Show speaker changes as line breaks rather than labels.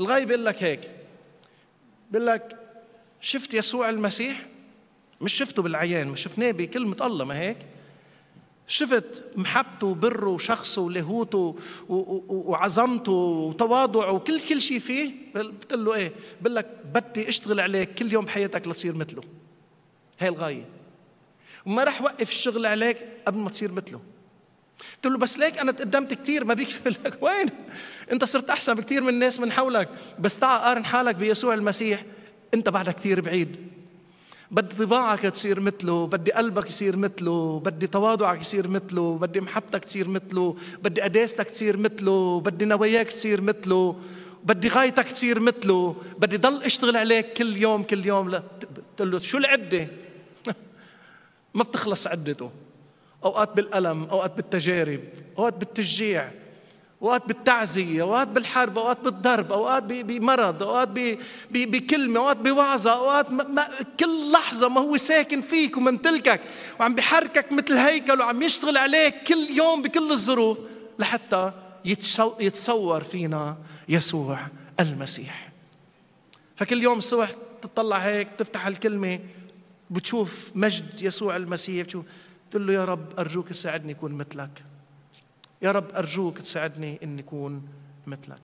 الغاية بيقول لك هيك بيقول لك شفت يسوع المسيح مش شفته بالعيان مش شفناه بكلمة الله ما هيك شفت محبته وبره وشخصه ولاهوته وعظمته وتواضعه وكل كل شيء فيه بتقول له ايه بقول لك بدي اشتغل عليك كل يوم بحياتك لتصير مثله هاي الغايه وما راح وقف الشغل عليك قبل ما تصير مثله قلت له بس ليك انا تقدمت كثير ما بيكفي لك وين انت صرت احسن بكثير من الناس من حولك بس تعال قارن حالك بيسوع المسيح انت بعدك كثير بعيد بدي طباعك تصير مثله بدي قلبك يصير مثله بدي تواضعك يصير مثله بدي محبتك تصير مثله بدي قداستك تصير مثله بدي نواياك تصير مثله بدي غايتك تصير مثله بدي ضل اشتغل عليك كل يوم كل يوم قلت تقول له شو العده ما بتخلص عدته أوقات بالألم أوقات بالتجارب أوقات بالتشجيع أوقات بالتعزية أوقات بالحرب أوقات بالضرب أوقات بمرض أوقات بكلمة أوقات بوعظة أوقات كل لحظة ما هو ساكن فيك وممتلكك وعم بحركك مثل هيكل وعم يشتغل عليك كل يوم بكل الظروف لحتى يتصور فينا يسوع المسيح فكل يوم الصبح تطلع هيك تفتح الكلمة بتشوف مجد يسوع المسيح بتشوف قلت له يا رب أرجوك ساعدني أكون مثلك يا رب أرجوك تساعدني أني أكون مثلك